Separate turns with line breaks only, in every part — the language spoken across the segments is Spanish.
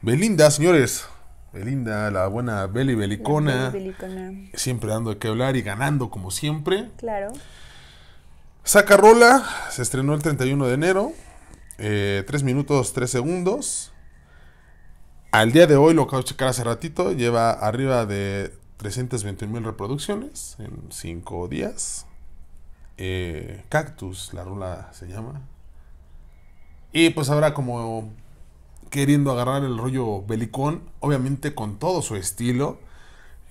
Belinda, señores. Belinda, la buena Beli Belicona. Siempre dando de qué hablar y ganando como siempre. Claro. Saca Rola, se estrenó el 31 de enero. 3 eh, minutos 3 segundos. Al día de hoy, lo acabo de checar hace ratito, lleva arriba de 321 mil reproducciones en 5 días. Eh, Cactus, la rula se llama. Y pues habrá como queriendo agarrar el rollo belicón, obviamente con todo su estilo.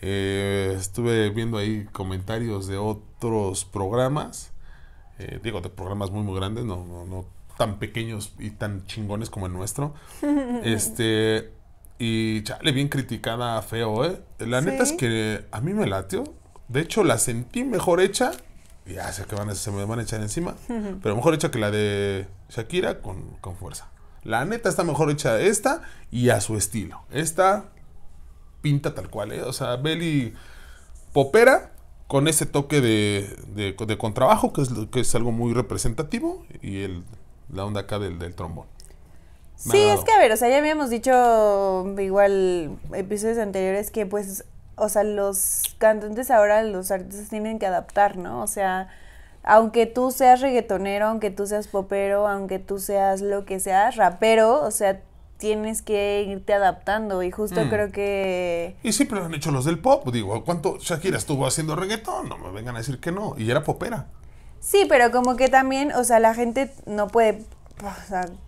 Eh, estuve viendo ahí comentarios de otros programas, eh, digo, de programas muy, muy grandes, no, no, tan pequeños y tan chingones como el nuestro. este, y chale, bien criticada, feo, ¿eh? La neta es que a mí me latió. De hecho, la sentí mejor hecha. Ya sé que van a, se me van a echar encima, pero mejor hecha que la de Shakira con fuerza. La neta está mejor hecha esta y a su estilo. Esta pinta tal cual, ¿eh? O sea, Belly popera con ese toque de, contrabajo, que es, que es algo muy representativo, y el, la onda acá del, trombón. Sí, es que
a ver, o sea, ya habíamos dicho igual episodios anteriores que pues, o sea, los cantantes ahora, los artistas tienen que adaptar, ¿no? O sea, aunque tú seas reggaetonero, aunque tú seas popero, aunque tú seas lo que seas, rapero, o sea, tienes que irte adaptando y justo mm. creo que...
Y siempre lo han hecho los del pop, digo, ¿cuánto Shakira estuvo haciendo reggaetón? No me vengan a decir que no, y era popera.
Sí, pero como que también, o sea, la gente no puede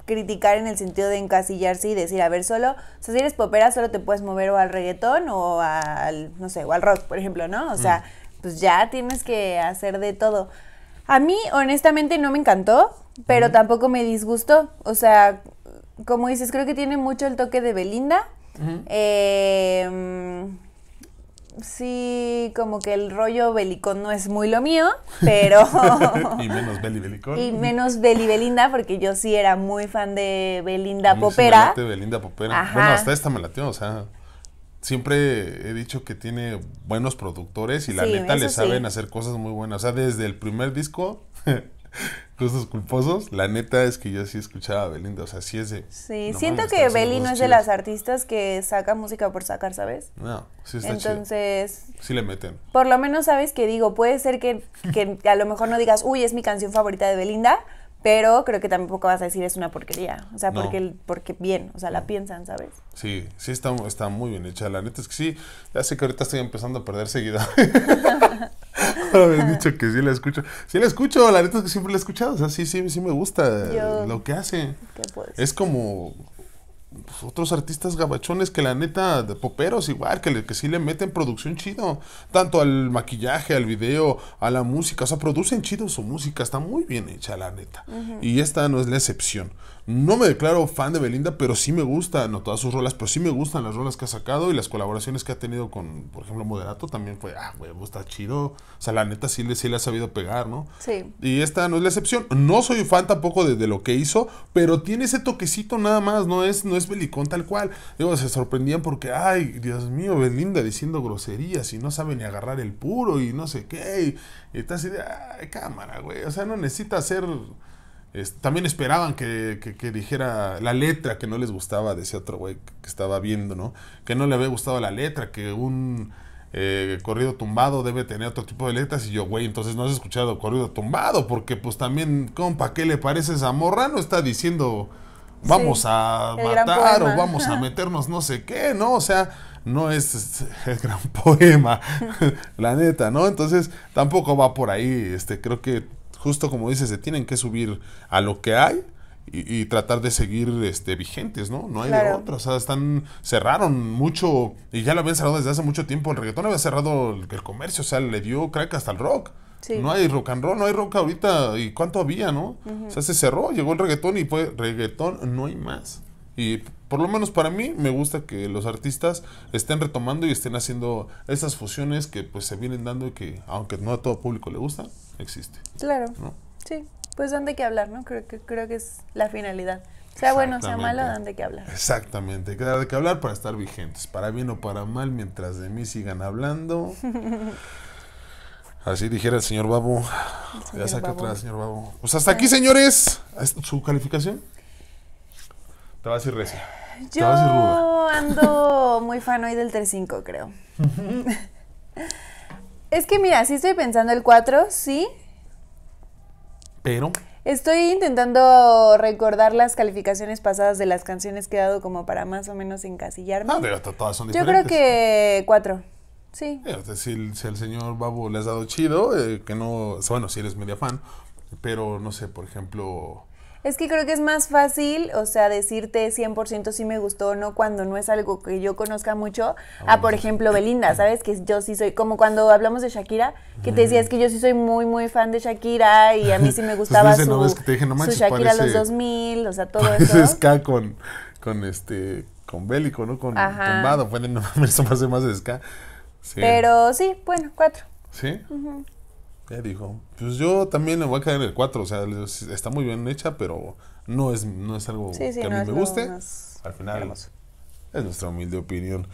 criticar en el sentido de encasillarse y decir, a ver, solo, o sea, si eres popera solo te puedes mover o al reggaetón o al, no sé, o al rock, por ejemplo, ¿no? O sea, mm. pues ya tienes que hacer de todo. A mí, honestamente, no me encantó, pero tampoco me disgustó. O sea, como dices, creo que tiene mucho el toque de Belinda. Em, sí, como que el rollo belicón no es muy lo mío, pero...
y menos Beli Belicón. Y menos
Beli Belinda, porque yo sí era muy fan de Belinda Popera.
Belinda Popera. Bueno, hasta esta me o sea siempre he dicho que tiene buenos productores y la neta le saben hacer cosas muy buenas. O sea, desde el primer disco, cosas Culposos, la neta es que yo sí escuchaba a Belinda. O sea, sí es de. Sí, siento que Beli no es de las
artistas que saca música por sacar, ¿sabes? No, sí está Entonces. Sí le meten. Por lo menos sabes que digo, puede ser que, que a lo mejor no digas, uy, es mi canción favorita de Belinda pero creo que tampoco vas a decir es una porquería, o sea, porque, porque bien, o sea, la piensan, ¿sabes?
Sí, sí, está, está muy bien hecha, la neta es que sí, ya sé que ahorita estoy empezando a perder seguida Habéis dicho que sí la escucho, sí la escucho, la neta es que siempre la he escuchado, o sea, sí, sí, sí me gusta lo que hace. ¿Qué Es como pues, otros artistas gabachones que la neta, de poperos igual, que, le, que sí le meten producción chido, tanto al maquillaje, al video, a la música, o sea, producen chido su música, está muy bien hecha la neta. Y esta no es la excepción. No me declaro fan de Belinda, pero sí me gusta, no todas sus rolas, pero sí me gustan las rolas que ha sacado y las colaboraciones que ha tenido con, por ejemplo, Moderato también fue, ah, güey, está chido. O sea, la neta sí le, ha sabido pegar, ¿no? Sí. Y esta no es la excepción. No soy fan tampoco de, lo que hizo, pero tiene ese toquecito nada más, no es, no es belicón tal cual. Digo, se sorprendían porque, ay, Dios mío, Belinda diciendo groserías y no sabe ni agarrar el puro y no sé qué. Y, está así de, ay, cámara, güey. O sea, no necesita ser también esperaban que, dijera la letra que no les gustaba, de ese otro güey que estaba viendo, ¿no? Que no le había gustado la letra, que un eh, corrido tumbado debe tener otro tipo de letras. Y yo, güey, entonces no has escuchado corrido tumbado, porque pues también, compa, ¿qué le parece esa morra? No está diciendo vamos a matar o vamos a meternos no sé qué, ¿no? O sea, no es, el gran poema, la neta, ¿no? Entonces tampoco va por ahí, este, creo que justo como dices, se tienen que subir a lo que hay y, tratar de seguir este, vigentes, ¿no? No hay de otra. O sea, están, cerraron mucho y ya lo habían cerrado desde hace mucho tiempo. El reggaetón había cerrado el, comercio, o sea, le dio crack hasta el rock. No hay rock and roll, no hay rock ahorita. ¿Y cuánto había, no? O sea, se cerró, llegó el reggaetón y fue reggaetón, no hay más. Y por lo menos para mí me gusta que los artistas estén retomando y estén haciendo esas fusiones que pues se vienen dando y que aunque no a todo público le gustan, existe.
Claro. Sí, pues donde que hablar, ¿no? Creo que, creo que es la finalidad. Sea bueno, sea malo, donde que hablar.
Exactamente, que de qué hablar para estar vigentes, para bien o para mal, mientras de mí sigan hablando. Así dijera el señor Babu ya saca atrás, señor Babu Pues hasta aquí, señores. ¿Su calificación? Te vas a ir recia
Yo ando muy fan hoy del 3-5, creo. Es que mira, sí estoy pensando el 4, sí. Pero. Estoy intentando recordar las calificaciones pasadas de las canciones que he dado como para más o menos encasillarme. Ah, pero todas son diferentes. Yo creo que 4. Sí.
Si el, si el, señor Babu le has dado chido, eh, que no. Bueno, si eres media fan, pero no sé, por ejemplo.
Es que creo que es más fácil, o sea, decirte 100% si me gustó o no cuando no es algo que yo conozca mucho. Ah, a, por ejemplo, Belinda, ¿sabes? Que yo sí soy, como cuando hablamos de Shakira, que te decía, es que yo sí soy muy, muy fan de Shakira y a mí sí me pues gustaba su, Shakira a los 2000, o sea, todo eso. Es
ska con, con este, con bélico, ¿no? Con tumbado, bueno, no, más más ska. Pero
sí, bueno, cuatro.
¿Sí? Ya dijo, pues yo también me voy a caer en el 4, o sea, está muy bien hecha, pero no es, no es algo que a mí me guste. Al final, es nuestra humilde opinión.